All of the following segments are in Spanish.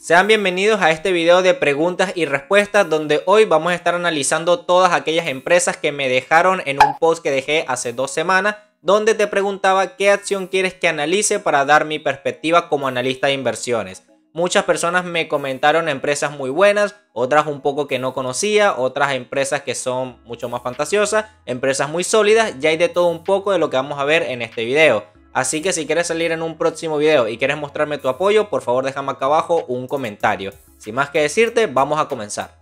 Sean bienvenidos a este video de preguntas y respuestas donde hoy vamos a estar analizando todas aquellas empresas que me dejaron en un post que dejé hace dos semanas donde te preguntaba qué acción quieres que analice para dar mi perspectiva como analista de inversiones. Muchas personas me comentaron empresas muy buenas, otras un poco que no conocía, otras empresas que son mucho más fantasiosas, empresas muy sólidas, ya hay de todo un poco de lo que vamos a ver en este video. Así que si quieres salir en un próximo video y quieres mostrarme tu apoyo, por favor déjame acá abajo un comentario. Sin más que decirte, vamos a comenzar.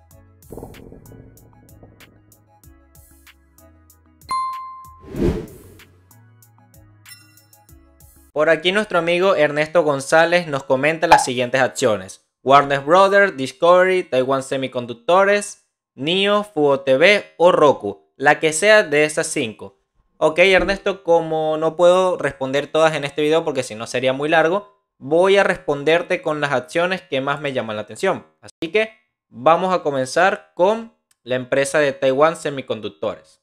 Por aquí nuestro amigo Ernesto González nos comenta las siguientes acciones. Warner Brothers, Discovery, Taiwan Semiconductores, NIO, Fubo TV o Roku, la que sea de esas 5. Ok, Ernesto, como no puedo responder todas en este video porque si no sería muy largo, voy a responderte con las acciones que más me llaman la atención. Así que vamos a comenzar con la empresa de Taiwán Semiconductores.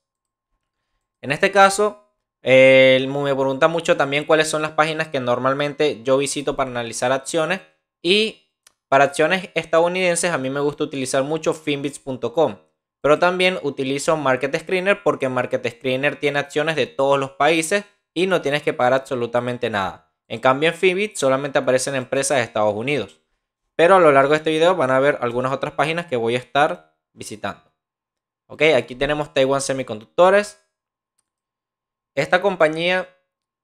En este caso, eh, me pregunta mucho también cuáles son las páginas que normalmente yo visito para analizar acciones. Y para acciones estadounidenses, a mí me gusta utilizar mucho finbits.com. Pero también utilizo Market Screener porque Market Screener tiene acciones de todos los países y no tienes que pagar absolutamente nada. En cambio en Fibit solamente aparecen empresas de Estados Unidos. Pero a lo largo de este video van a ver algunas otras páginas que voy a estar visitando. Ok, aquí tenemos Taiwan Semiconductores. Esta compañía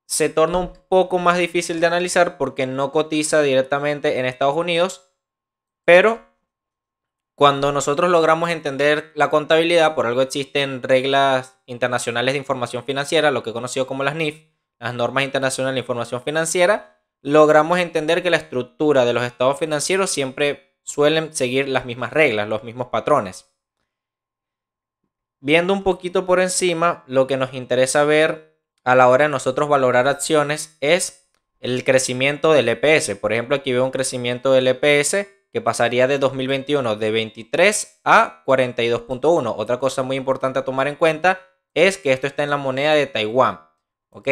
se torna un poco más difícil de analizar porque no cotiza directamente en Estados Unidos, pero cuando nosotros logramos entender la contabilidad, por algo existen reglas internacionales de información financiera, lo que he conocido como las NIF, las normas internacionales de información financiera, logramos entender que la estructura de los estados financieros siempre suelen seguir las mismas reglas, los mismos patrones. Viendo un poquito por encima, lo que nos interesa ver a la hora de nosotros valorar acciones es el crecimiento del EPS. Por ejemplo, aquí veo un crecimiento del EPS que pasaría de 2021 de 23 a 42.1. Otra cosa muy importante a tomar en cuenta es que esto está en la moneda de Taiwán. ¿Ok?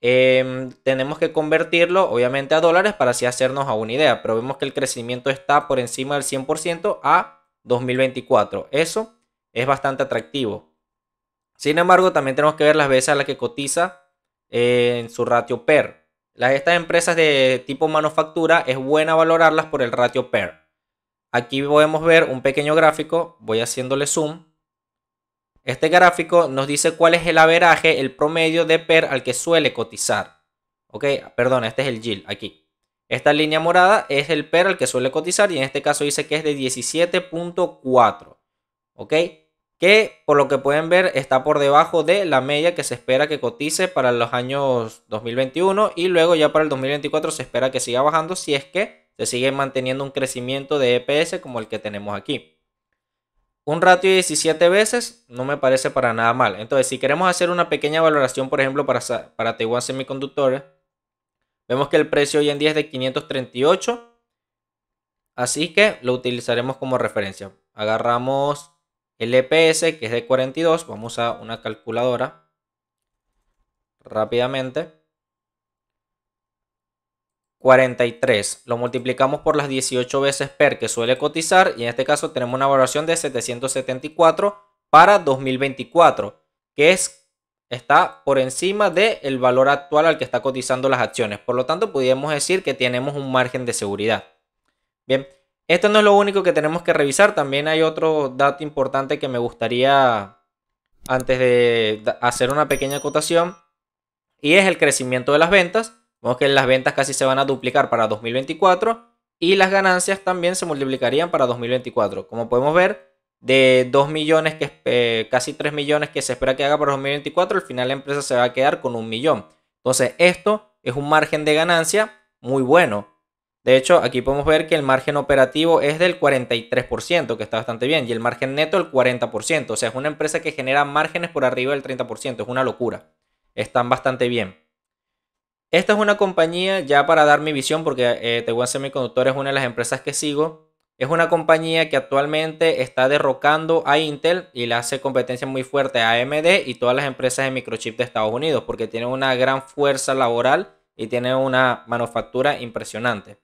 Em, tenemos que convertirlo obviamente a dólares para así hacernos a una idea, pero vemos que el crecimiento está por encima del 100% a 2024. Eso es bastante atractivo. Sin embargo, también tenemos que ver las veces a las que cotiza eh, en su ratio PER estas empresas de tipo manufactura es buena valorarlas por el ratio PER. Aquí podemos ver un pequeño gráfico, voy haciéndole zoom. Este gráfico nos dice cuál es el averaje, el promedio de PER al que suele cotizar. Ok, perdón, este es el GIL aquí. Esta línea morada es el PER al que suele cotizar y en este caso dice que es de 17.4. ¿Ok? que por lo que pueden ver está por debajo de la media que se espera que cotice para los años 2021 y luego ya para el 2024 se espera que siga bajando si es que se sigue manteniendo un crecimiento de EPS como el que tenemos aquí. Un ratio de 17 veces no me parece para nada mal. Entonces, si queremos hacer una pequeña valoración, por ejemplo, para, para Taiwan Semiconductores, vemos que el precio hoy en día es de 538. Así que lo utilizaremos como referencia. Agarramos el EPS, que es de 42, vamos a una calculadora rápidamente. 43. Lo multiplicamos por las 18 veces per que suele cotizar y en este caso tenemos una valoración de 774 para 2024, que es, está por encima del valor actual al que está cotizando las acciones. Por lo tanto, pudiéramos decir que tenemos un margen de seguridad. Bien, esto no es lo único que tenemos que revisar, también hay otro dato importante que me gustaría, antes de hacer una pequeña acotación, y es el crecimiento de las ventas. Vemos que las ventas casi se van a duplicar para 2024 y las ganancias también se multiplicarían para 2024. Como podemos ver, de 2 millones, que, casi 3 millones que se espera que haga para 2024, al final la empresa se va a quedar con un millón. Entonces, esto es un margen de ganancia muy bueno. De hecho, aquí podemos ver que el margen operativo es del 43%, que está bastante bien, y el margen neto el 40%. O sea, es una empresa que genera márgenes por arriba del 30%, es una locura. Están bastante bien. Esta es una compañía, ya para dar mi visión, porque eh, Taiwan Semiconductor es una de las empresas que sigo. Es una compañía que actualmente está derrocando a Intel y le hace competencia muy fuerte a AMD y todas las empresas de microchip de Estados Unidos, porque tiene una gran fuerza laboral y tiene una manufactura impresionante.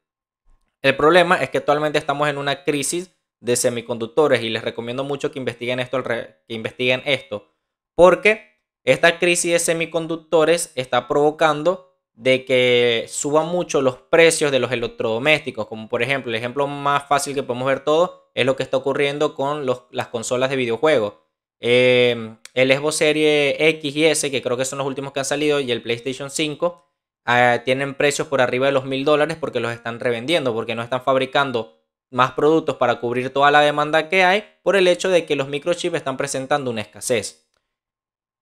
El problema es que actualmente estamos en una crisis de semiconductores y les recomiendo mucho que investiguen esto, que investiguen esto porque esta crisis de semiconductores está provocando de que suban mucho los precios de los electrodomésticos, como por ejemplo, el ejemplo más fácil que podemos ver todo es lo que está ocurriendo con las consolas de videojuegos. Eh, el Xbox Series X y S, que creo que son los últimos que han salido, y el PlayStation 5, Ah, tienen precios por arriba de los mil dólares porque los están revendiendo, porque no están fabricando más productos para cubrir toda la demanda que hay por el hecho de que los microchips están presentando una escasez.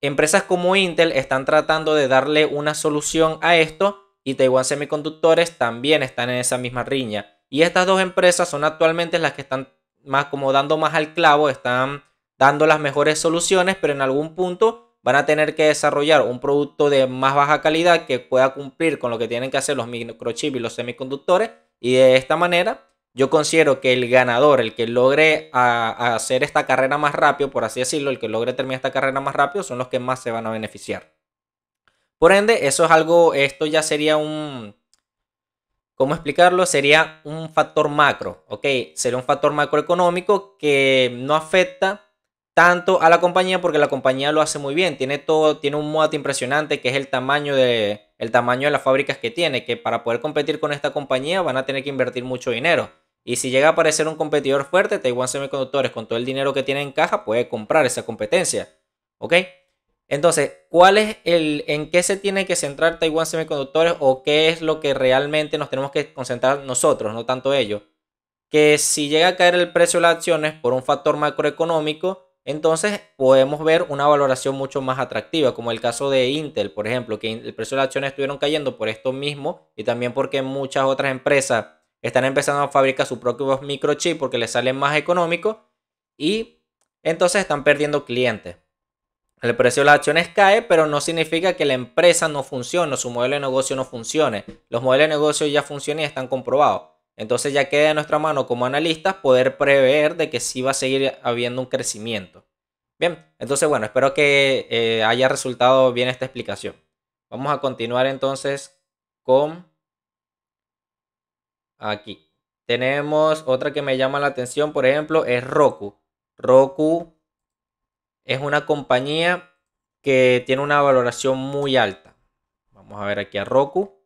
Empresas como Intel están tratando de darle una solución a esto y Taiwan Semiconductores también están en esa misma riña. Y estas dos empresas son actualmente las que están más como dando más al clavo, están dando las mejores soluciones, pero en algún punto van a tener que desarrollar un producto de más baja calidad que pueda cumplir con lo que tienen que hacer los microchips y los semiconductores. Y de esta manera, yo considero que el ganador, el que logre hacer esta carrera más rápido, por así decirlo, el que logre terminar esta carrera más rápido, son los que más se van a beneficiar. Por ende, eso es algo, esto ya sería un, ¿Cómo explicarlo? Sería un factor macro, ¿ok? Sería un factor macroeconómico que no afecta tanto a la compañía porque la compañía lo hace muy bien. Tiene todo, tiene un mote impresionante que es el tamaño de el tamaño de las fábricas que tiene, que para poder competir con esta compañía van a tener que invertir mucho dinero. Y si llega a aparecer un competidor fuerte, Taiwan Semiconductores con todo el dinero que tiene en caja puede comprar esa competencia. ¿Ok? Entonces, ¿cuál es el, en qué se tiene que centrar Taiwan Semiconductores o qué es lo que realmente nos tenemos que concentrar nosotros, no tanto ellos? Que si llega a caer el precio de las acciones por un factor macroeconómico, entonces podemos ver una valoración mucho más atractiva, como el caso de Intel, por ejemplo, que el precio de las acciones estuvieron cayendo por esto mismo y también porque muchas otras empresas están empezando a fabricar sus propios microchips porque les salen más económicos y entonces están perdiendo clientes. El precio de las acciones cae, pero no significa que la empresa no funcione o su modelo de negocio no funcione. Los modelos de negocio ya funcionan y están comprobados. Entonces ya queda en nuestra mano como analistas poder prever de que sí va a seguir habiendo un crecimiento. Bien, entonces bueno, espero que eh, haya resultado bien esta explicación. Vamos a continuar entonces con aquí. Tenemos otra que me llama la atención, por ejemplo, es Roku. Roku es una compañía que tiene una valoración muy alta. Vamos a ver aquí a Roku.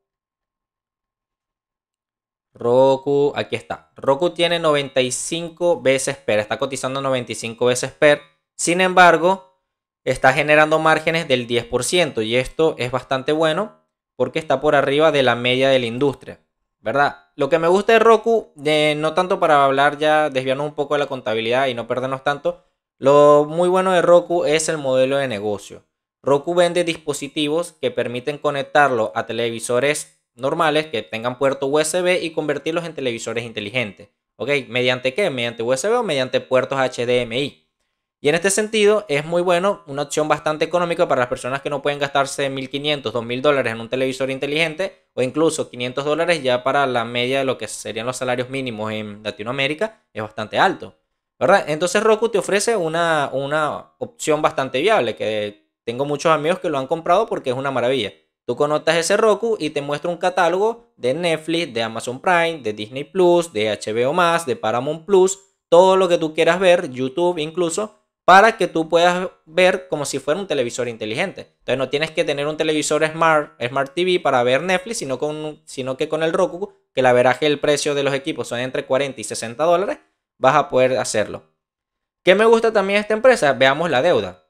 Roku, aquí está. Roku tiene 95 veces PER, está cotizando 95 veces PER. Sin embargo, está generando márgenes del 10% y esto es bastante bueno porque está por arriba de la media de la industria, ¿verdad? Lo que me gusta de Roku, no tanto para hablar ya, desviando un poco de la contabilidad y no perdernos tanto, lo muy bueno de Roku es el modelo de negocio. Roku vende dispositivos que permiten conectarlo a televisores normales que tengan puerto USB y convertirlos en televisores inteligentes. ¿Ok? ¿Mediante qué? ¿Mediante USB o mediante puertos HDMI? Y en este sentido es muy bueno, una opción bastante económica para las personas que no pueden gastarse 1.500, 2.000 dólares en un televisor inteligente o incluso 500 dólares ya para la media de lo que serían los salarios mínimos en Latinoamérica es bastante alto. ¿verdad? Entonces Roku te ofrece una, una opción bastante viable que tengo muchos amigos que lo han comprado porque es una maravilla. Tú conotas ese Roku y te muestra un catálogo de Netflix, de Amazon Prime, de Disney Plus, de HBO Más, de Paramount Plus, todo lo que tú quieras ver, YouTube incluso, para que tú puedas ver como si fuera un televisor inteligente. Entonces no tienes que tener un televisor Smart, Smart TV para ver Netflix, sino, que con el Roku, que la verdad que el precio de los equipos son entre 40 y 60 dólares, vas a poder hacerlo. ¿Qué me gusta también esta empresa? Veamos la deuda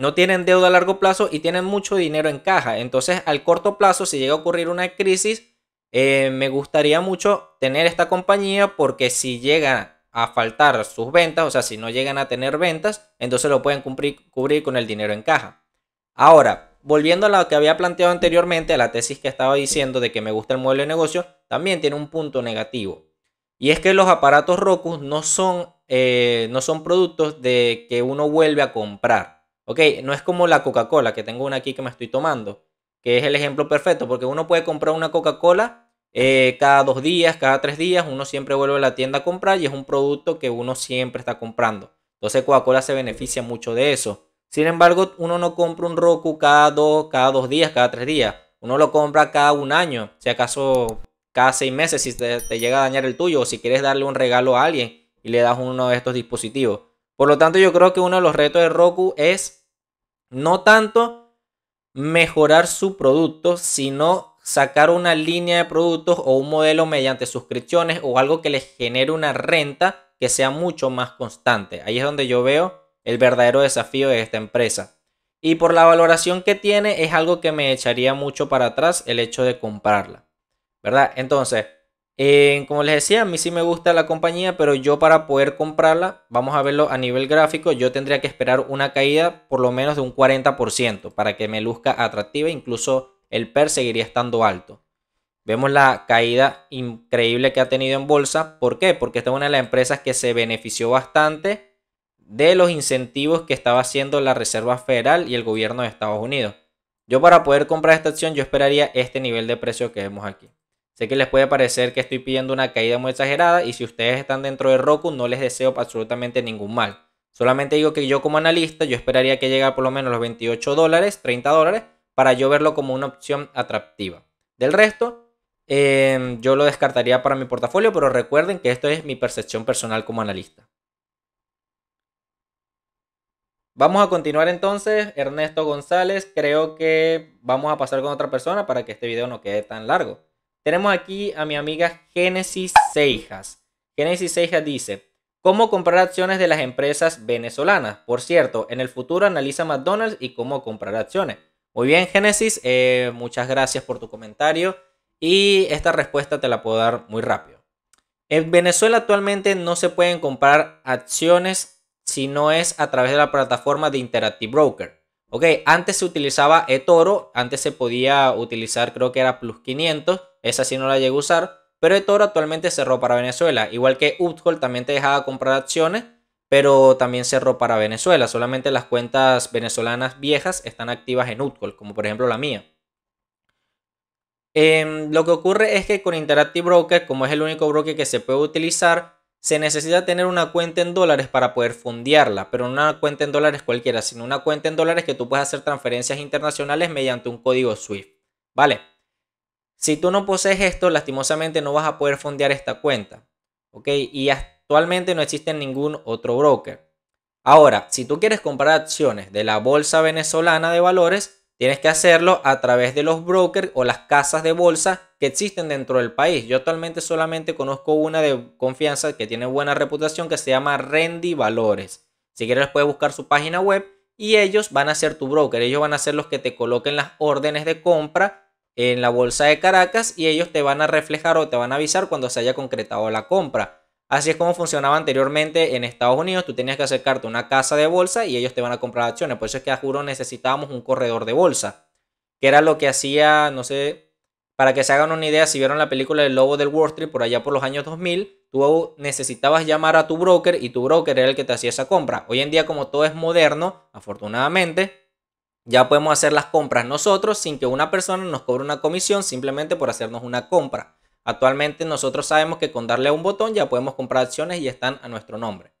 no tienen deuda a largo plazo y tienen mucho dinero en caja. Entonces, al corto plazo, si llega a ocurrir una crisis, eh, me gustaría mucho tener esta compañía porque si llega a faltar sus ventas, o sea, si no llegan a tener ventas, entonces lo pueden cumplir, cubrir con el dinero en caja. Ahora, volviendo a lo que había planteado anteriormente, a la tesis que estaba diciendo de que me gusta el modelo de negocio, también tiene un punto negativo. Y es que los aparatos Roku no son, eh, no son productos de que uno vuelve a comprar. Ok, no es como la Coca-Cola, que tengo una aquí que me estoy tomando, que es el ejemplo perfecto, porque uno puede comprar una Coca-Cola eh, cada dos días, cada tres días, uno siempre vuelve a la tienda a comprar y es un producto que uno siempre está comprando. Entonces Coca-Cola se beneficia mucho de eso. Sin embargo, uno no compra un Roku cada dos, cada dos días, cada tres días. Uno lo compra cada un año, si acaso cada seis meses, si te llega a dañar el tuyo o si quieres darle un regalo a alguien y le das uno de estos dispositivos. Por lo tanto, yo creo que uno de los retos de Roku es no tanto mejorar su producto, sino sacar una línea de productos o un modelo mediante suscripciones o algo que les genere una renta que sea mucho más constante. Ahí es donde yo veo el verdadero desafío de esta empresa. Y por la valoración que tiene es algo que me echaría mucho para atrás el hecho de comprarla. ¿Verdad? Entonces, eh, como les decía, a mí sí me gusta la compañía, pero yo para poder comprarla, vamos a verlo a nivel gráfico, yo tendría que esperar una caída por lo menos de un 40% para que me luzca atractiva, incluso el PER seguiría estando alto. Vemos la caída increíble que ha tenido en bolsa. ¿Por qué? Porque esta es una de las empresas que se benefició bastante de los incentivos que estaba haciendo la Reserva Federal y el gobierno de Estados Unidos. Yo para poder comprar esta acción, yo esperaría este nivel de precio que vemos aquí. Sé que les puede parecer que estoy pidiendo una caída muy exagerada y si ustedes están dentro de Roku no les deseo absolutamente ningún mal. Solamente digo que yo como analista yo esperaría que llegue por lo menos los 28 dólares, 30 dólares, para yo verlo como una opción atractiva. Del resto, em, yo lo descartaría para mi portafolio, pero recuerden que esto es mi percepción personal como analista. Vamos a continuar entonces, Ernesto González. Creo que vamos a pasar con otra persona para que este video no quede tan largo. Tenemos aquí a mi amiga Génesis Seijas. Génesis Seijas dice, ¿cómo comprar acciones de las empresas venezolanas? Por cierto, en el futuro analiza McDonald's y cómo comprar acciones. Muy bien, Génesis, eh, muchas gracias por tu comentario y esta respuesta te la puedo dar muy rápido. En Venezuela actualmente no se pueden comprar acciones si no es a través de la plataforma de Interactive Broker. Ok, antes se utilizaba eToro, antes se podía utilizar creo que era Plus 500, esa sí no la llegué a usar, pero eToro actualmente cerró para Venezuela, igual que UTCOL también te dejaba comprar acciones, pero también cerró para Venezuela, solamente las cuentas venezolanas viejas están activas en UTCOL. como por ejemplo la mía. Em, lo que ocurre es que con Interactive Broker, como es el único broker que se puede utilizar, se necesita tener una cuenta en dólares para poder fundiarla pero no una cuenta en dólares cualquiera, sino una cuenta en dólares que tú puedes hacer transferencias internacionales mediante un código SWIFT. ¿Vale? Si tú no posees esto, lastimosamente no vas a poder fondear esta cuenta. ¿Ok? Y actualmente no existe ningún otro broker. Ahora, si tú quieres comprar acciones de la Bolsa Venezolana de Valores, tienes que hacerlo a través de los brokers o las casas de bolsa que existen dentro del país. Yo actualmente solamente conozco una de confianza que tiene buena reputación que se llama Rendi Valores. Si quieres puedes buscar su página web y ellos van a ser tu broker. Ellos van a ser los que te coloquen las órdenes de compra en la bolsa de Caracas y ellos te van a reflejar o te van a avisar cuando se haya concretado la compra. Así es como funcionaba anteriormente en Estados Unidos. Tú tenías que acercarte a una casa de bolsa y ellos te van a comprar acciones. Por eso es que a juro necesitábamos un corredor de bolsa. Que era lo que hacía, no sé, para que se hagan una idea, si vieron la película El Lobo del Wall Street por allá por los años 2000, tú necesitabas llamar a tu broker y tu broker era el que te hacía esa compra. Hoy en día como todo es moderno, afortunadamente, ya podemos hacer las compras nosotros sin que una persona nos cobre una comisión simplemente por hacernos una compra. Actualmente nosotros sabemos que con darle a un botón ya podemos comprar acciones y están a nuestro nombre.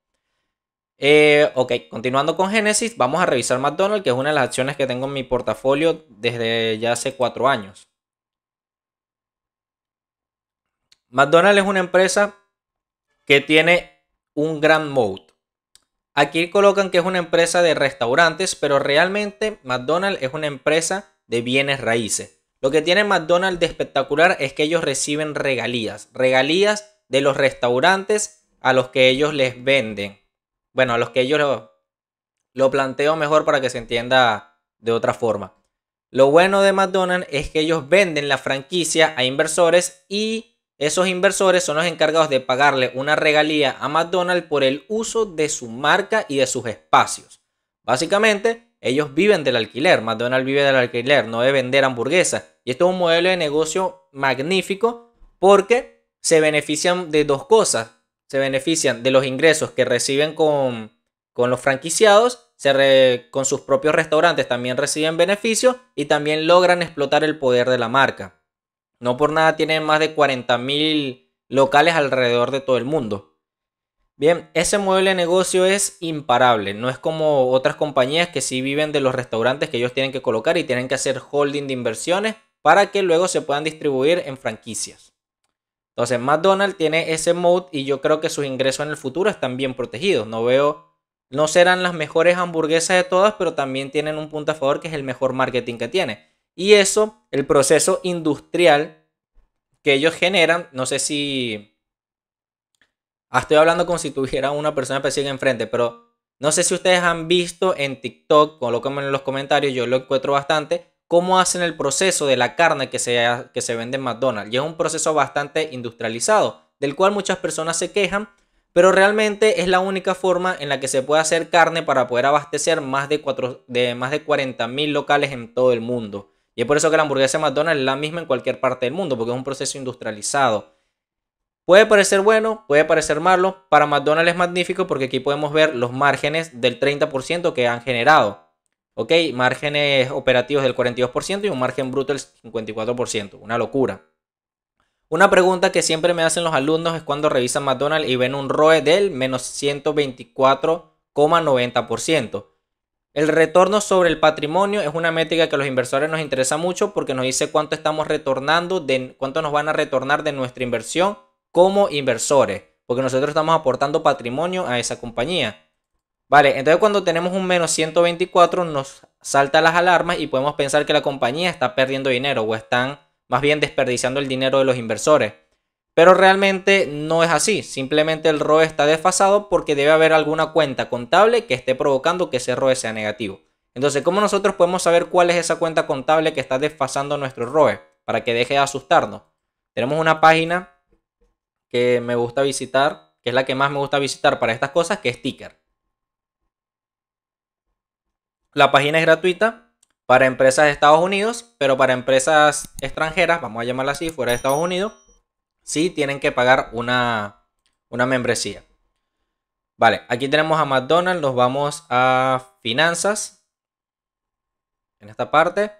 Eh, ok, continuando con Genesis, vamos a revisar McDonald's, que es una de las acciones que tengo en mi portafolio desde ya hace cuatro años. McDonald's es una empresa que tiene un gran moat. Aquí colocan que es una empresa de restaurantes, pero realmente McDonald's es una empresa de bienes raíces. Lo que tiene McDonald's de espectacular es que ellos reciben regalías, regalías de los restaurantes a los que ellos les venden. Bueno, a los que ellos lo, lo planteo mejor para que se entienda de otra forma. Lo bueno de McDonald's es que ellos venden la franquicia a inversores y esos inversores son los encargados de pagarle una regalía a McDonald's por el uso de su marca y de sus espacios. Básicamente, ellos viven del alquiler, McDonald's vive del alquiler, no de vender hamburguesas. Y esto es un modelo de negocio magnífico porque se benefician de dos cosas. Se benefician de los ingresos que reciben con, los franquiciados, con sus propios restaurantes también reciben beneficios y también logran explotar el poder de la marca. No por nada tienen más de 40.000 locales alrededor de todo el mundo. Bien, ese modelo de negocio es imparable, no es como otras compañías que sí viven de los restaurantes que ellos tienen que colocar y tienen que hacer holding de inversiones para que luego se puedan distribuir en franquicias. Entonces, McDonald's tiene ese mode y yo creo que sus ingresos en el futuro están bien protegidos. No veo, no serán las mejores hamburguesas de todas, pero también tienen un punto a favor que es el mejor marketing que tiene. Y eso, el proceso industrial que ellos generan, no sé si... Ah, estoy hablando como si tuviera una persona específica enfrente, pero no sé si ustedes han visto en TikTok, colóquenme en los comentarios, yo lo encuentro bastante, cómo hacen el proceso de la carne que se, que se vende en McDonald's. Y es un proceso bastante industrializado, del cual muchas personas se quejan, pero realmente es la única forma en la que se puede hacer carne para poder abastecer más de, cuatro, de, más de 40 locales en todo el mundo. Y es por eso que la hamburguesa de McDonald's es la misma en cualquier parte del mundo, porque es un proceso industrializado. Puede parecer bueno, puede parecer malo. Para McDonald's es magnífico porque aquí podemos ver los márgenes del 30% que han generado. ¿Ok? Márgenes operativos del 42% y un margen bruto del 54%. Una locura. Una pregunta que siempre me hacen los alumnos es cuando revisan McDonald's y ven un ROE del menos 124,90%. El retorno sobre el patrimonio es una métrica que a los inversores nos interesa mucho porque nos dice cuánto estamos retornando, de, cuánto nos van a retornar de nuestra inversión como inversores, porque nosotros estamos aportando patrimonio a esa compañía. Vale, entonces cuando tenemos un menos 124 nos salta las alarmas y podemos pensar que la compañía está perdiendo dinero o están más bien desperdiciando el dinero de los inversores. Pero realmente no es así, simplemente el ROE está desfasado porque debe haber alguna cuenta contable que esté provocando que ese ROE sea negativo. Entonces, ¿cómo nosotros podemos saber cuál es esa cuenta contable que está desfasando nuestro ROE para que deje de asustarnos? Tenemos una página que me gusta visitar, que es la que más me gusta visitar para estas cosas, que es Ticker. La página es gratuita para empresas de Estados Unidos, pero para empresas extranjeras, vamos a llamarla así, fuera de Estados Unidos, sí tienen que pagar una, una membresía. Vale, aquí tenemos a McDonald's, nos vamos a finanzas, en esta parte.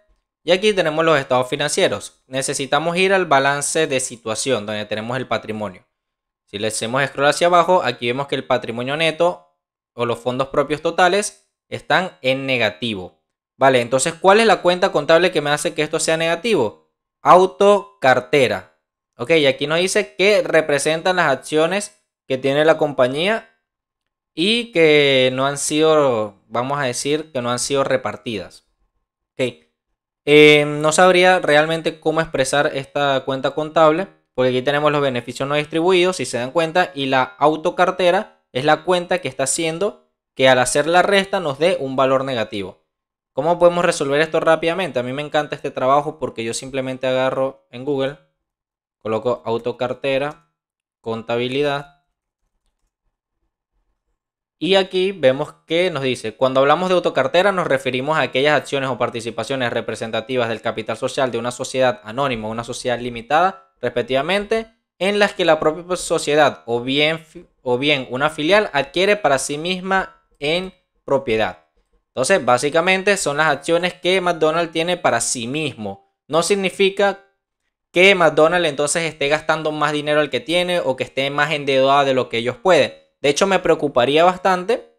Y aquí tenemos los estados financieros. Necesitamos ir al balance de situación, donde tenemos el patrimonio. Si le hacemos scroll hacia abajo, aquí vemos que el patrimonio neto o los fondos propios totales están en negativo. Vale, entonces, ¿cuál es la cuenta contable que me hace que esto sea negativo? Autocartera. Ok, y aquí nos dice que representan las acciones que tiene la compañía y que no han sido, vamos a decir, que no han sido repartidas. Ok, em, no sabría realmente cómo expresar esta cuenta contable, porque aquí tenemos los beneficios no distribuidos, si se dan cuenta, y la autocartera es la cuenta que está haciendo que al hacer la resta nos dé un valor negativo. ¿Cómo podemos resolver esto rápidamente? A mí me encanta este trabajo porque yo simplemente agarro en Google Coloco autocartera, contabilidad. Y aquí vemos que nos dice, cuando hablamos de autocartera nos referimos a aquellas acciones o participaciones representativas del capital social de una sociedad anónima o una sociedad limitada, respectivamente, en las que la propia sociedad o bien, o bien una filial adquiere para sí misma en propiedad. Entonces, básicamente son las acciones que McDonald's tiene para sí mismo. No significa que McDonald's entonces esté gastando más dinero al que tiene o que esté más endeudada de lo que ellos pueden. De hecho, me preocuparía bastante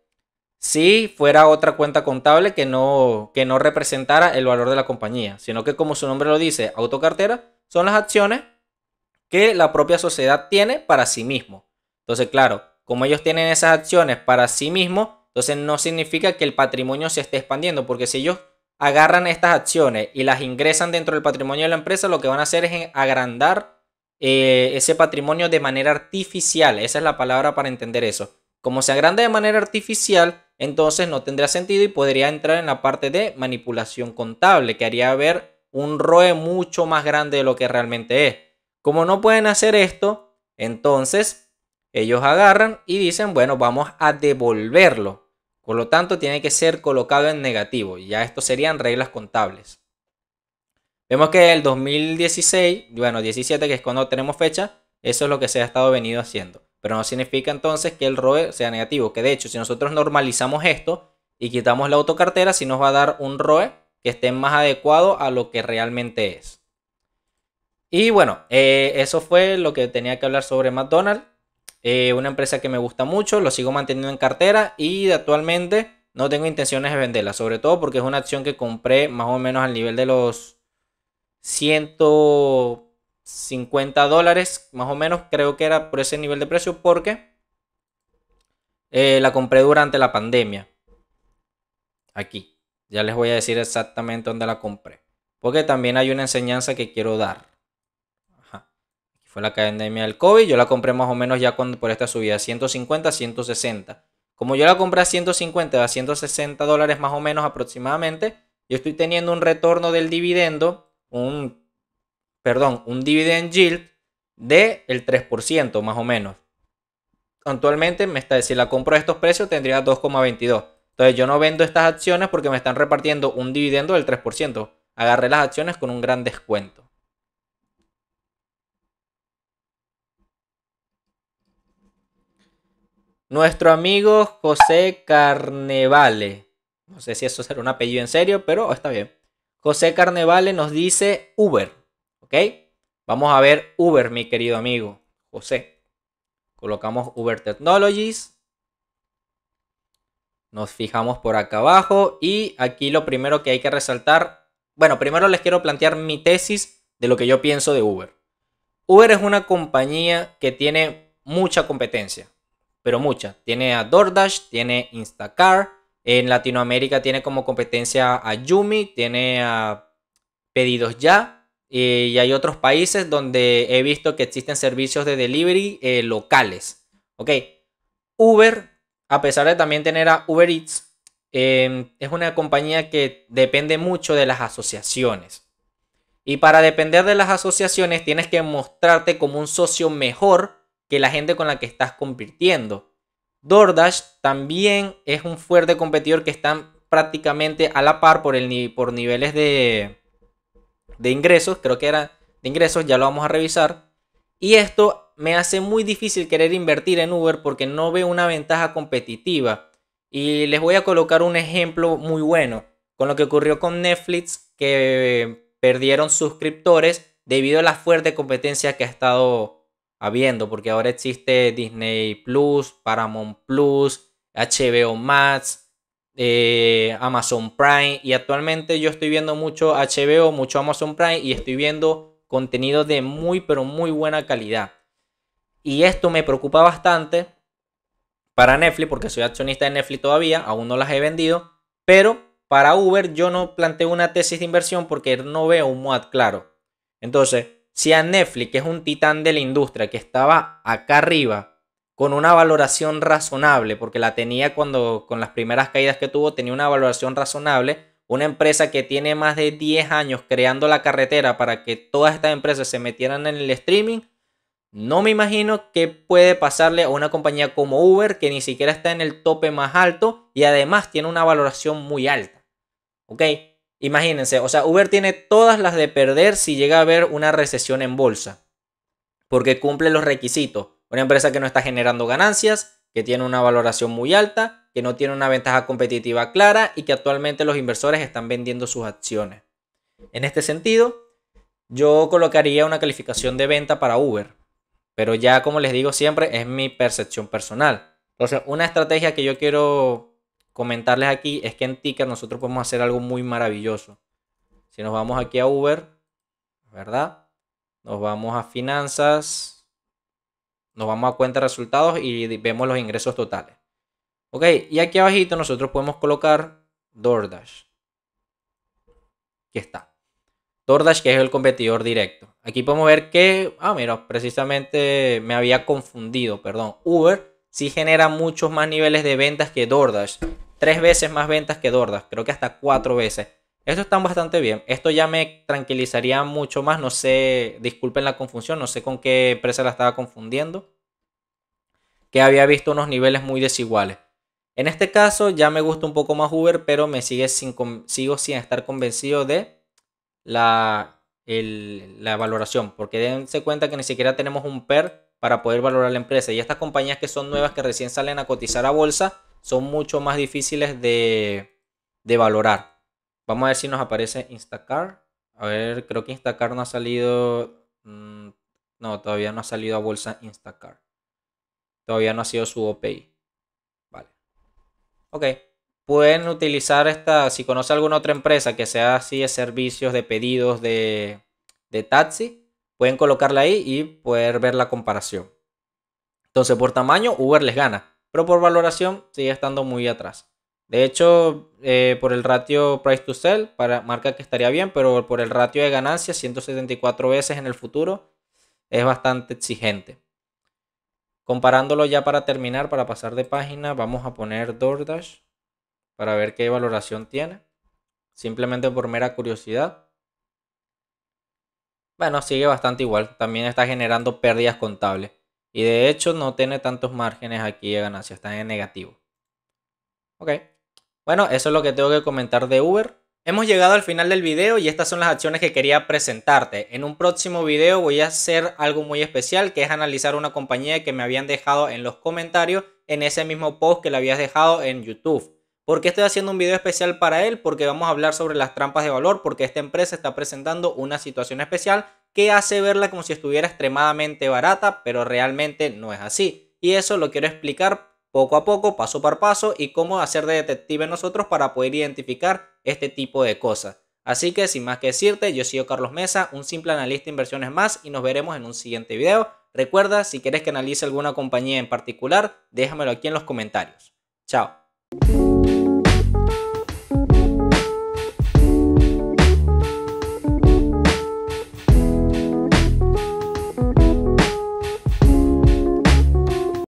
si fuera otra cuenta contable que no, que no representara el valor de la compañía, sino que como su nombre lo dice, autocartera, son las acciones que la propia sociedad tiene para sí mismo. Entonces, claro, como ellos tienen esas acciones para sí mismo, entonces no significa que el patrimonio se esté expandiendo, porque si ellos agarran estas acciones y las ingresan dentro del patrimonio de la empresa, lo que van a hacer es agrandar eh, ese patrimonio de manera artificial. Esa es la palabra para entender eso. Como se agranda de manera artificial, entonces no tendría sentido y podría entrar en la parte de manipulación contable, que haría ver un ROE mucho más grande de lo que realmente es. Como no pueden hacer esto, entonces ellos agarran y dicen, bueno, vamos a devolverlo. Por lo tanto, tiene que ser colocado en negativo. Ya esto serían reglas contables. Vemos que el 2016, bueno, 17, que es cuando tenemos fecha, eso es lo que se ha estado venido haciendo. Pero no significa entonces que el ROE sea negativo. Que de hecho, si nosotros normalizamos esto y quitamos la autocartera, sí nos va a dar un ROE que esté más adecuado a lo que realmente es. Y bueno, eh, eso fue lo que tenía que hablar sobre McDonald's. Eh, una empresa que me gusta mucho, lo sigo manteniendo en cartera y actualmente no tengo intenciones de venderla, sobre todo porque es una acción que compré más o menos al nivel de los 150 dólares, más o menos creo que era por ese nivel de precio porque eh, la compré durante la pandemia. Aquí, ya les voy a decir exactamente dónde la compré, porque también hay una enseñanza que quiero dar. Fue la academia del COVID. Yo la compré más o menos ya cuando, por esta subida, 150, 160. Como yo la compré a 150 a 160 dólares más o menos aproximadamente, yo estoy teniendo un retorno del dividendo, un, perdón, un dividend yield del el 3% más o menos. Actualmente, me está, si la compro a estos precios, tendría 2,22. Entonces yo no vendo estas acciones porque me están repartiendo un dividendo del 3%. Agarré las acciones con un gran descuento. Nuestro amigo José Carnevale. No sé si eso será un apellido en serio, pero está bien. José Carnevale nos dice Uber. ¿Ok? Vamos a ver Uber, mi querido amigo José. Colocamos Uber Technologies. Nos fijamos por acá abajo y aquí lo primero que hay que resaltar. Bueno, primero les quiero plantear mi tesis de lo que yo pienso de Uber. Uber es una compañía que tiene mucha competencia pero muchas. Tiene a DoorDash, tiene Instacar. En Latinoamérica tiene como competencia a Yumi, tiene a Pedidos Ya. y hay otros países donde he visto que existen servicios de delivery eh, locales. Ok. Uber, a pesar de también tener a Uber Eats, em, es una compañía que depende mucho de las asociaciones. Y para depender de las asociaciones tienes que mostrarte como un socio mejor que la gente con la que estás compitiendo. DoorDash también es un fuerte competidor que están prácticamente a la par por, el, por niveles de, de ingresos, creo que era de ingresos, ya lo vamos a revisar. Y esto me hace muy difícil querer invertir en Uber porque no veo una ventaja competitiva. Y les voy a colocar un ejemplo muy bueno con lo que ocurrió con Netflix que perdieron suscriptores debido a la fuerte competencia que ha estado habiendo, porque ahora existe Disney Plus, Paramount Plus, HBO Max, eh, Amazon Prime, y actualmente yo estoy viendo mucho HBO, mucho Amazon Prime, y estoy viendo contenido de muy, pero muy buena calidad. Y esto me preocupa bastante para Netflix, porque soy accionista de Netflix todavía, aún no las he vendido, pero para Uber yo no planteo una tesis de inversión porque no veo un mod claro. Entonces, si a Netflix, que es un titán de la industria, que estaba acá arriba, con una valoración razonable, porque la tenía cuando con las primeras caídas que tuvo, tenía una valoración razonable, una empresa que tiene más de 10 años creando la carretera para que todas estas empresas se metieran en el streaming, no me imagino qué puede pasarle a una compañía como Uber que ni siquiera está en el tope más alto y además tiene una valoración muy alta. ¿Ok? Imagínense, o sea, Uber tiene todas las de perder si llega a haber una recesión en bolsa, porque cumple los requisitos. Una empresa que no está generando ganancias, que tiene una valoración muy alta, que no tiene una ventaja competitiva clara y que actualmente los inversores están vendiendo sus acciones. En este sentido, yo colocaría una calificación de venta para Uber, pero ya como les digo siempre, es mi percepción personal. Entonces, una estrategia que yo quiero comentarles aquí es que en Ticket nosotros podemos hacer algo muy maravilloso. Si nos vamos aquí a Uber, ¿verdad? Nos vamos a finanzas, nos vamos a cuenta de resultados y vemos los ingresos totales. Ok, y aquí abajito nosotros podemos colocar DoorDash. Aquí está. DoorDash que es el competidor directo. Aquí podemos ver que, ah mira, precisamente me había confundido, perdón. Uber si genera muchos más niveles de ventas que DoorDash. Tres veces más ventas que DoorDash, creo que hasta cuatro veces. Esto está bastante bien. Esto ya me tranquilizaría mucho más. No sé, disculpen la confusión, no sé con qué empresa la estaba confundiendo. Que había visto unos niveles muy desiguales. En este caso ya me gusta un poco más Uber, pero me sigue sin, sigo sin estar convencido de la, la valoración. Porque dense cuenta que ni siquiera tenemos un PER para poder valorar la empresa. Y estas compañías que son nuevas, que recién salen a cotizar a bolsa, son mucho más difíciles de, valorar. Vamos a ver si nos aparece Instacar. A ver, creo que Instacar no ha salido... Mm, no, todavía no ha salido a bolsa Instacar. Todavía no ha sido su OPI. Vale. Ok. Pueden utilizar esta, si conoce alguna otra empresa que sea así de servicios, de pedidos, de taxi, pueden colocarla ahí y poder ver la comparación. Entonces, por tamaño, Uber les gana, pero por valoración sigue estando muy atrás. De hecho, eh, por el ratio price to sell, para, marca que estaría bien, pero por el ratio de ganancia, 174 veces en el futuro, es bastante exigente. Comparándolo ya para terminar, para pasar de página, vamos a poner DoorDash para ver qué valoración tiene. Simplemente por mera curiosidad. Bueno, sigue bastante igual. También está generando pérdidas contables. Y de hecho no tiene tantos márgenes aquí de ganancia. Está en negativo. Ok. Bueno, eso es lo que tengo que comentar de Uber. Hemos llegado al final del video y estas son las acciones que quería presentarte. En un próximo video voy a hacer algo muy especial que es analizar una compañía que me habían dejado en los comentarios en ese mismo post que le habías dejado en YouTube. ¿Por qué estoy haciendo un video especial para él? Porque vamos a hablar sobre las trampas de valor, porque esta empresa está presentando una situación especial que hace verla como si estuviera extremadamente barata, pero realmente no es así. Y eso lo quiero explicar poco a poco, paso por paso, y cómo hacer de detective nosotros para poder identificar este tipo de cosas. Así que sin más que decirte, yo soy Carlos Mesa, un simple analista de inversiones más y nos veremos en un siguiente video. Recuerda, si quieres que analice alguna compañía en particular, déjamelo aquí en los comentarios. Chao.